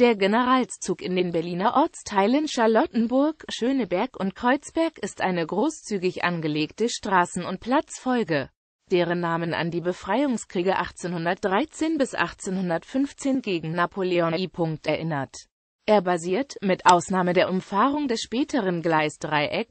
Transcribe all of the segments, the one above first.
Der Generalszug in den Berliner Ortsteilen Charlottenburg, Schöneberg und Kreuzberg ist eine großzügig angelegte Straßen- und Platzfolge, deren Namen an die Befreiungskriege 1813 bis 1815 gegen Napoleon I. erinnert. Er basiert, mit Ausnahme der Umfahrung des späteren Gleis 3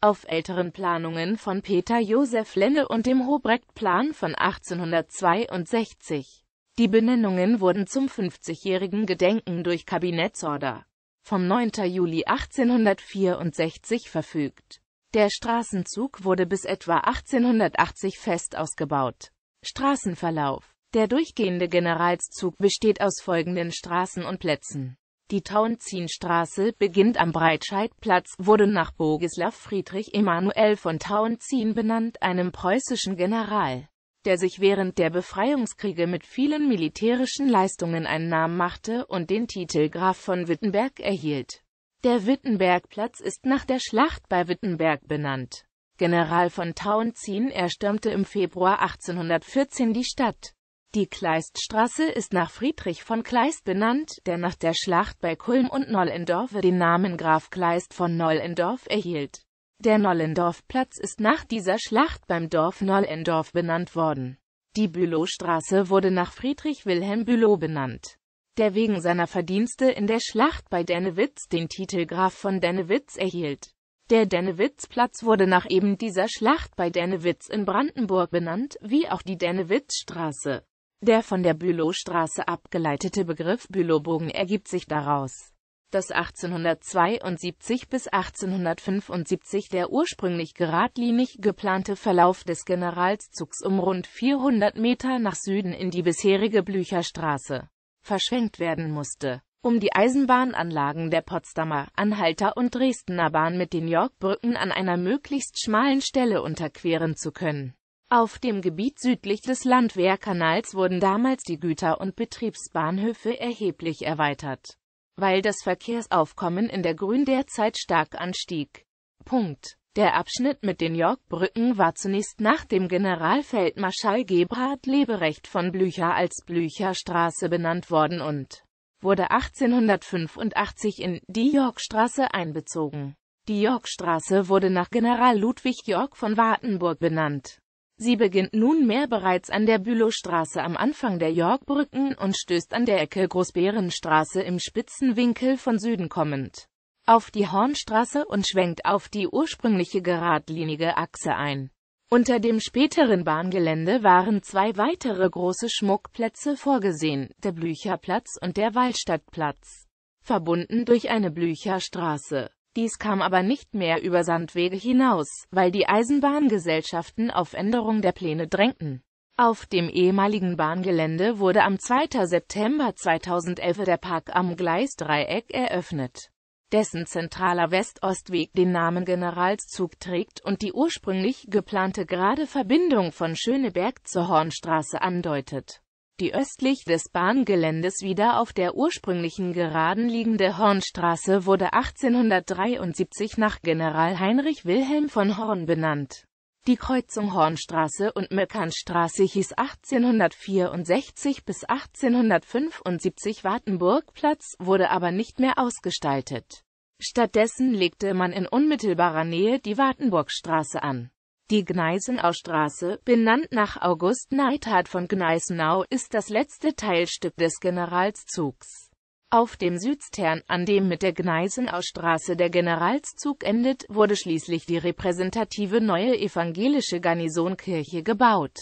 auf älteren Planungen von Peter Josef Lenne und dem Hobrecht-Plan von 1862. Die Benennungen wurden zum 50-jährigen Gedenken durch Kabinettsorder vom 9. Juli 1864 verfügt. Der Straßenzug wurde bis etwa 1880 fest ausgebaut. Straßenverlauf Der durchgehende Generalszug besteht aus folgenden Straßen und Plätzen. Die Taunzienstraße beginnt am Breitscheidplatz, wurde nach Bogislav Friedrich Emanuel von Taunzien benannt, einem preußischen General der sich während der Befreiungskriege mit vielen militärischen Leistungen einen Namen machte und den Titel Graf von Wittenberg erhielt. Der Wittenbergplatz ist nach der Schlacht bei Wittenberg benannt. General von Tauentzien erstürmte im Februar 1814 die Stadt. Die Kleiststraße ist nach Friedrich von Kleist benannt, der nach der Schlacht bei Kulm und Nollendorf den Namen Graf Kleist von Nollendorf erhielt. Der Nollendorfplatz ist nach dieser Schlacht beim Dorf Nollendorf benannt worden. Die Bülowstraße wurde nach Friedrich Wilhelm Bülow benannt, der wegen seiner Verdienste in der Schlacht bei Dennewitz den Titel Graf von Dennewitz erhielt. Der Dennewitzplatz wurde nach eben dieser Schlacht bei Dennewitz in Brandenburg benannt, wie auch die Dennewitzstraße. Der von der Bülowstraße abgeleitete Begriff Bülowbogen ergibt sich daraus das 1872 bis 1875 der ursprünglich geradlinig geplante Verlauf des Generalszugs um rund 400 Meter nach Süden in die bisherige Blücherstraße verschwenkt werden musste, um die Eisenbahnanlagen der Potsdamer, Anhalter und Dresdner Bahn mit den Yorkbrücken an einer möglichst schmalen Stelle unterqueren zu können. Auf dem Gebiet südlich des Landwehrkanals wurden damals die Güter- und Betriebsbahnhöfe erheblich erweitert weil das Verkehrsaufkommen in der Grün derzeit stark anstieg. Punkt. Der Abschnitt mit den Yorkbrücken war zunächst nach dem Generalfeldmarschall Gebhard Leberecht von Blücher als Blücherstraße benannt worden und wurde 1885 in die Yorkstraße einbezogen. Die Yorkstraße wurde nach General Ludwig York von Wartenburg benannt. Sie beginnt nunmehr bereits an der Bülowstraße am Anfang der Yorkbrücken und stößt an der Ecke Großbärenstraße im Spitzenwinkel von Süden kommend auf die Hornstraße und schwenkt auf die ursprüngliche geradlinige Achse ein. Unter dem späteren Bahngelände waren zwei weitere große Schmuckplätze vorgesehen, der Blücherplatz und der Wallstadtplatz, verbunden durch eine Blücherstraße. Dies kam aber nicht mehr über Sandwege hinaus, weil die Eisenbahngesellschaften auf Änderung der Pläne drängten. Auf dem ehemaligen Bahngelände wurde am 2. September 2011 der Park am Gleisdreieck eröffnet, dessen zentraler west ostweg den Namen Generalszug trägt und die ursprünglich geplante gerade Verbindung von Schöneberg zur Hornstraße andeutet die östlich des Bahngeländes wieder auf der ursprünglichen Geraden liegende Hornstraße wurde 1873 nach General Heinrich Wilhelm von Horn benannt. Die Kreuzung Hornstraße und Meckernstraße hieß 1864 bis 1875 Wartenburgplatz, wurde aber nicht mehr ausgestaltet. Stattdessen legte man in unmittelbarer Nähe die Wartenburgstraße an die Gneisenau-Straße, benannt nach August Neidhardt von Gneisenau, ist das letzte Teilstück des Generalszugs. Auf dem Südstern, an dem mit der Gneisenau-Straße der Generalszug endet, wurde schließlich die repräsentative neue evangelische Garnisonkirche gebaut,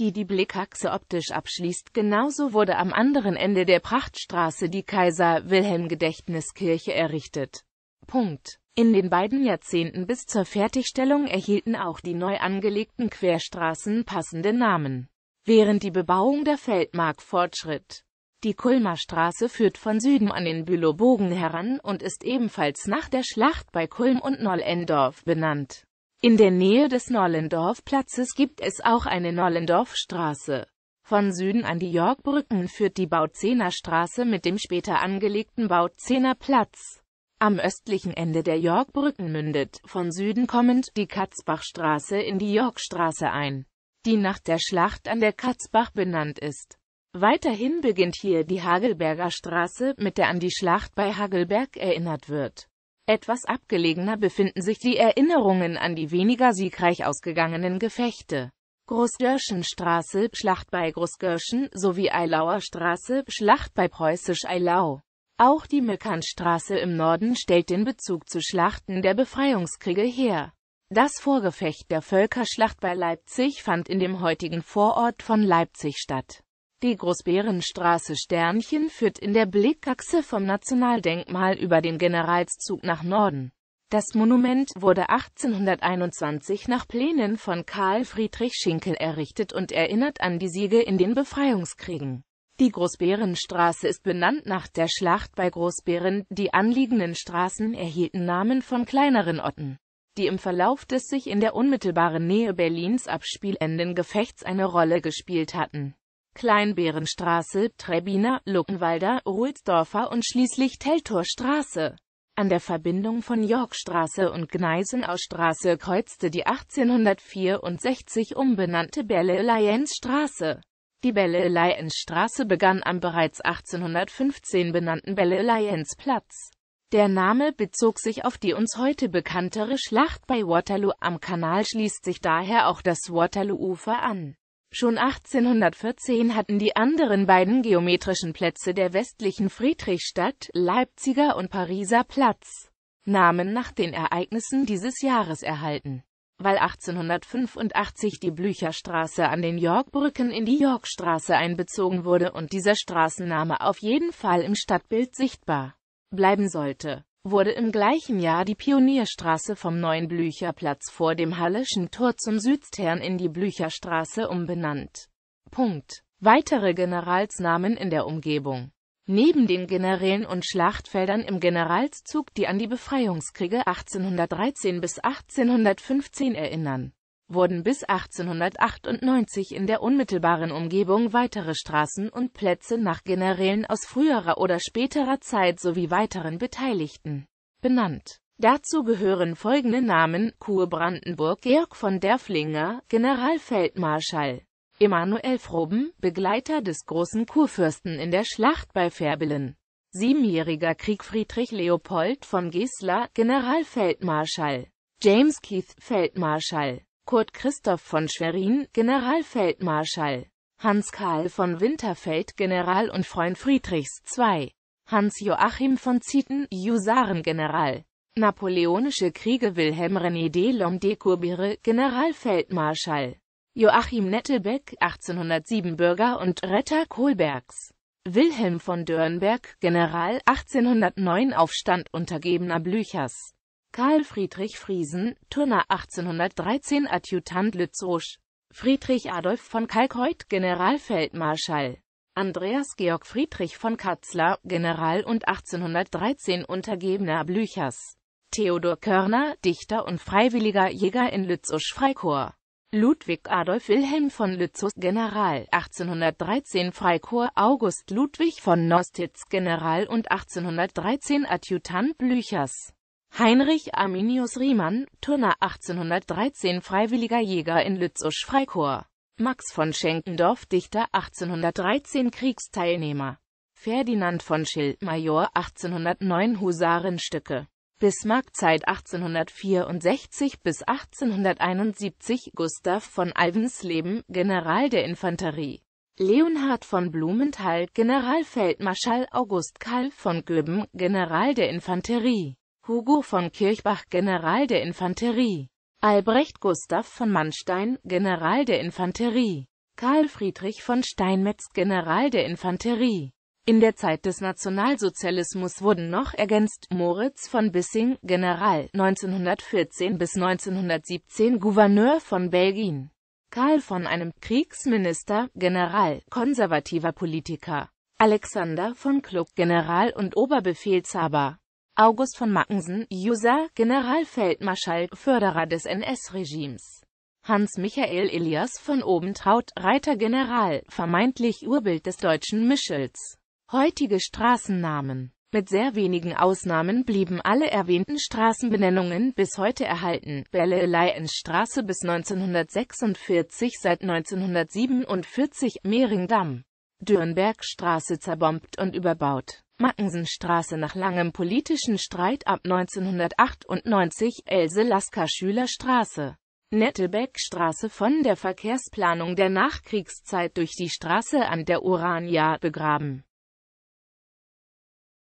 die die Blickachse optisch abschließt. Genauso wurde am anderen Ende der Prachtstraße die Kaiser-Wilhelm-Gedächtniskirche errichtet. Punkt. In den beiden Jahrzehnten bis zur Fertigstellung erhielten auch die neu angelegten Querstraßen passende Namen. Während die Bebauung der Feldmark fortschritt, die Kulmer Straße führt von Süden an den Bülowbogen heran und ist ebenfalls nach der Schlacht bei Kulm und Nollendorf benannt. In der Nähe des Nollendorfplatzes gibt es auch eine Nollendorfstraße. Von Süden an die Yorkbrücken führt die Bautzener Straße mit dem später angelegten Bautzener Platz am östlichen Ende der Yorkbrücken mündet, von Süden kommend, die Katzbachstraße in die Yorkstraße ein, die nach der Schlacht an der Katzbach benannt ist. Weiterhin beginnt hier die Hagelberger Straße, mit der an die Schlacht bei Hagelberg erinnert wird. Etwas abgelegener befinden sich die Erinnerungen an die weniger siegreich ausgegangenen Gefechte. Großgörschenstraße, Schlacht bei Großgörschen, sowie Eilauer Straße, Schlacht bei Preußisch-Eilau. Auch die Mekkanstraße im Norden stellt den Bezug zu Schlachten der Befreiungskriege her. Das Vorgefecht der Völkerschlacht bei Leipzig fand in dem heutigen Vorort von Leipzig statt. Die Großbärenstraße Sternchen führt in der Blickachse vom Nationaldenkmal über den Generalszug nach Norden. Das Monument wurde 1821 nach Plänen von Karl Friedrich Schinkel errichtet und erinnert an die Siege in den Befreiungskriegen. Die Großbärenstraße ist benannt nach der Schlacht bei Großbären, die anliegenden Straßen erhielten Namen von kleineren Otten, die im Verlauf des sich in der unmittelbaren Nähe Berlins abspielenden Gefechts eine Rolle gespielt hatten. Kleinbärenstraße, Trebiner, Luckenwalder, Ruhlsdorfer und schließlich Teltorstraße. An der Verbindung von Yorkstraße und Gneisenaustraße kreuzte die 1864 umbenannte Belle-Alliance-Straße. Die Belle Alliance Straße begann am bereits 1815 benannten Belle Alliance Platz. Der Name bezog sich auf die uns heute bekanntere Schlacht bei Waterloo, am Kanal schließt sich daher auch das Waterloo-Ufer an. Schon 1814 hatten die anderen beiden geometrischen Plätze der westlichen Friedrichstadt, Leipziger und Pariser Platz, Namen nach den Ereignissen dieses Jahres erhalten. Weil 1885 die Blücherstraße an den Yorkbrücken in die Yorkstraße einbezogen wurde und dieser Straßenname auf jeden Fall im Stadtbild sichtbar bleiben sollte, wurde im gleichen Jahr die Pionierstraße vom neuen Blücherplatz vor dem Halleschen Tor zum Südstern in die Blücherstraße umbenannt. Punkt. Weitere Generalsnamen in der Umgebung Neben den Generälen und Schlachtfeldern im Generalszug, die an die Befreiungskriege 1813 bis 1815 erinnern, wurden bis 1898 in der unmittelbaren Umgebung weitere Straßen und Plätze nach Generälen aus früherer oder späterer Zeit sowie weiteren Beteiligten benannt. Dazu gehören folgende Namen: Kur Brandenburg, Georg von Derflinger, Generalfeldmarschall. Emanuel Froben, Begleiter des großen Kurfürsten in der Schlacht bei Färbelen. Siebenjähriger Krieg Friedrich Leopold von Gisler, Generalfeldmarschall. James Keith, Feldmarschall. Kurt Christoph von Schwerin, Generalfeldmarschall. Hans Karl von Winterfeld, General und Freund Friedrichs II. Hans Joachim von Zieten, Jusarengeneral. Napoleonische Kriege Wilhelm René de Lom de Courbire, Generalfeldmarschall. Joachim Nettelbeck, 1807 Bürger und Retter Kohlbergs. Wilhelm von Dörnberg, General, 1809 Aufstand untergebener Blüchers. Karl Friedrich Friesen, Turner 1813 Adjutant Lützrosch. Friedrich Adolf von Kalkreuth, Generalfeldmarschall. Andreas Georg Friedrich von Katzler, General und 1813 Untergebener Blüchers. Theodor Körner, Dichter und freiwilliger Jäger in Lützrosch-Freikorps. Ludwig Adolf Wilhelm von Lützow General, 1813 Freikorps, August Ludwig von Nostitz General und 1813 Adjutant Blüchers. Heinrich Arminius Riemann, Turner 1813 Freiwilliger Jäger in Lützow Freikorps. Max von Schenkendorf Dichter 1813 Kriegsteilnehmer. Ferdinand von Schill Major 1809 Husarenstücke. Bismarck-Zeit 1864 bis 1871 Gustav von Alvensleben, General der Infanterie Leonhard von Blumenthal, Generalfeldmarschall August Karl von Goeben, General der Infanterie Hugo von Kirchbach, General der Infanterie Albrecht Gustav von Mannstein, General der Infanterie Karl Friedrich von Steinmetz, General der Infanterie in der Zeit des Nationalsozialismus wurden noch ergänzt Moritz von Bissing, General 1914 bis 1917 Gouverneur von Belgien, Karl von einem Kriegsminister, General, konservativer Politiker, Alexander von Kluck, General und Oberbefehlshaber, August von Mackensen, User, Generalfeldmarschall, Förderer des NS-Regimes. Hans-Michael Elias von Obentraut, Reitergeneral, vermeintlich Urbild des deutschen Michels. Heutige Straßennamen Mit sehr wenigen Ausnahmen blieben alle erwähnten Straßenbenennungen bis heute erhalten. Belle-Leienstraße bis 1946, seit 1947 Mehringdamm. Dürnbergstraße zerbombt und überbaut. Mackensenstraße nach langem politischen Streit ab 1998, Else-Lasker-Schülerstraße. Nettebeckstraße von der Verkehrsplanung der Nachkriegszeit durch die Straße an der Urania begraben.